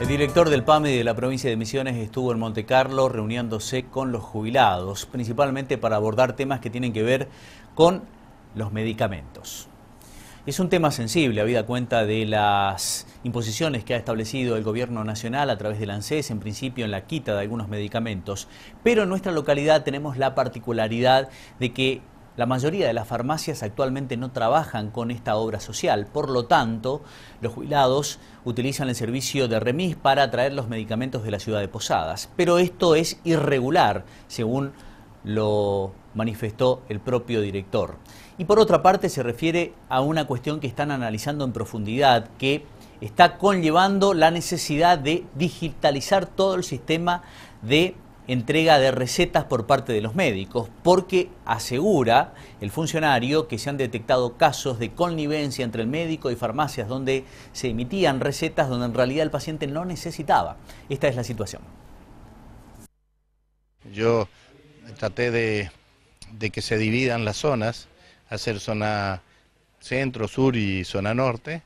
El director del PAME de la provincia de Misiones estuvo en Monte Carlo reuniéndose con los jubilados, principalmente para abordar temas que tienen que ver con los medicamentos. Es un tema sensible, habida cuenta de las imposiciones que ha establecido el Gobierno Nacional a través del ANSES, en principio en la quita de algunos medicamentos. Pero en nuestra localidad tenemos la particularidad de que la mayoría de las farmacias actualmente no trabajan con esta obra social, por lo tanto, los jubilados utilizan el servicio de remis para traer los medicamentos de la ciudad de Posadas. Pero esto es irregular, según lo manifestó el propio director. Y por otra parte se refiere a una cuestión que están analizando en profundidad, que está conllevando la necesidad de digitalizar todo el sistema de entrega de recetas por parte de los médicos, porque asegura el funcionario que se han detectado casos de connivencia entre el médico y farmacias donde se emitían recetas donde en realidad el paciente no necesitaba. Esta es la situación. Yo traté de, que se dividan las zonas, hacer zona centro, sur y zona norte,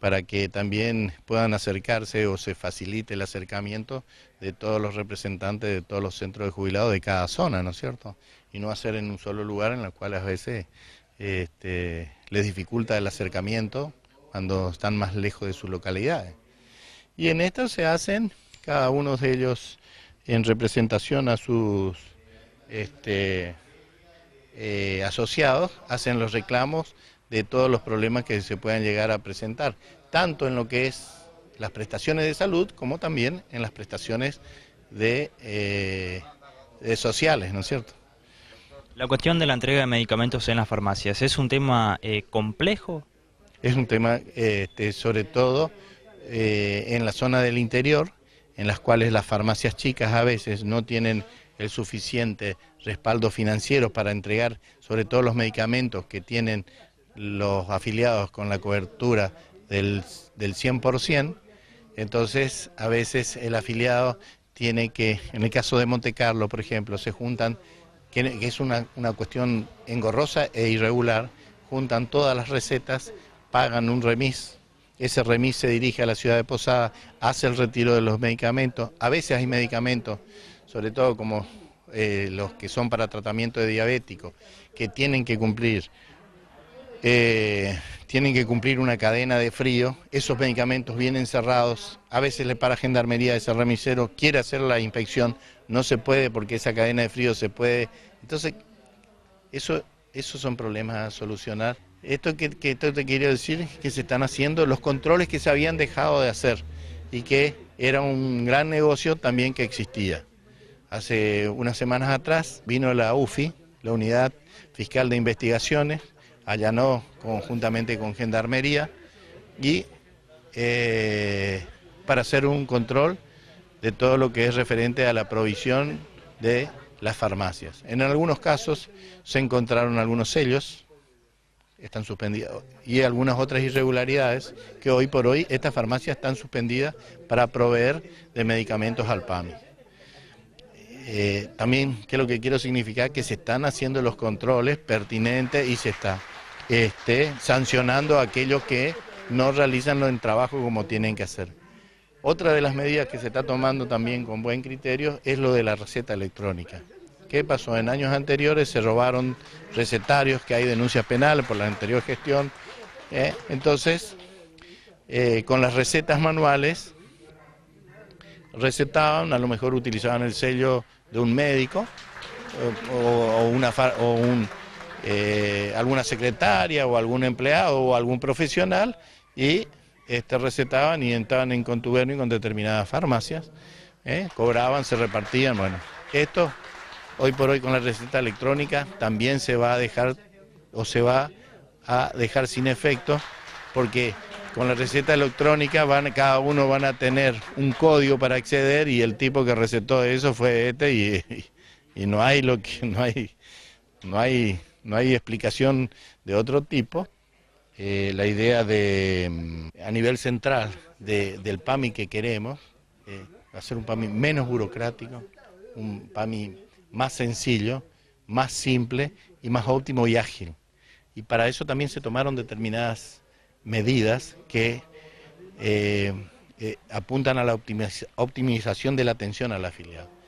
para que también puedan acercarse o se facilite el acercamiento de todos los representantes de todos los centros de jubilados de cada zona, ¿no es cierto? Y no hacer en un solo lugar en el cual a veces este, les dificulta el acercamiento cuando están más lejos de sus localidades. Y en esto se hacen cada uno de ellos en representación a sus este, eh, asociados, hacen los reclamos de todos los problemas que se puedan llegar a presentar, tanto en lo que es las prestaciones de salud como también en las prestaciones de, eh, sociales, ¿no es cierto? La cuestión de la entrega de medicamentos en las farmacias, ¿es un tema eh, complejo? Es un tema, eh, este, sobre todo en la zona del interior, en las cuales las farmacias chicas a veces no tienen el suficiente respaldo financiero para entregar sobre todo los medicamentos que tienen los afiliados con la cobertura del, 100%, entonces a veces el afiliado tiene que, en el caso de Monte Carlo, por ejemplo, se juntan, que es una, cuestión engorrosa e irregular, juntan todas las recetas, pagan un remis ese remis se dirige a la ciudad de Posada, hace el retiro de los medicamentos. A veces hay medicamentos, sobre todo como eh, los que son para tratamiento de diabético, que tienen que cumplir eh, tienen que cumplir una cadena de frío, esos medicamentos vienen cerrados, a veces le para gendarmería de ese remisero, quiere hacer la inspección, no se puede porque esa cadena de frío se puede. Entonces, eso, esos son problemas a solucionar. Esto que, te quería decir es que se están haciendo, los controles que se habían dejado de hacer y que era un gran negocio también que existía. Hace unas semanas atrás vino la UFI, la Unidad Fiscal de Investigaciones, allanó conjuntamente con Gendarmería y eh, para hacer un control de todo lo que es referente a la provisión de las farmacias. En algunos casos se encontraron algunos sellos, están suspendidos, y algunas otras irregularidades que hoy por hoy estas farmacias están suspendidas para proveer de medicamentos al PAMI. Eh, también también, es lo que quiero significar? Que se están haciendo los controles pertinentes y se está este, sancionando a aquellos que no realizan el trabajo como tienen que hacer. Otra de las medidas que se está tomando también con buen criterio es lo de la receta electrónica. ¿Qué pasó? En años anteriores se robaron recetarios que hay denuncias penales por la anterior gestión. ¿eh? Entonces, eh, con las recetas manuales, recetaban, a lo mejor utilizaban el sello de un médico o, una, o un eh, alguna secretaria o algún empleado o algún profesional y este, recetaban y entraban en contubernio con determinadas farmacias, ¿eh? cobraban, se repartían. Bueno, esto hoy por hoy con la receta electrónica también se va a dejar o se va a dejar sin efecto porque con la receta electrónica van, cada uno van a tener un código para acceder y el tipo que recetó eso fue este y, y no hay lo que no hay no hay no hay explicación de otro tipo. Eh, la idea de, mm, a nivel central del PAMI que queremos, eh, hacer un PAMI menos burocrático, un PAMI más sencillo, más simple y más óptimo y ágil. Y para eso también se tomaron determinadas medidas que eh, eh, apuntan a la optimización de la atención al afiliado.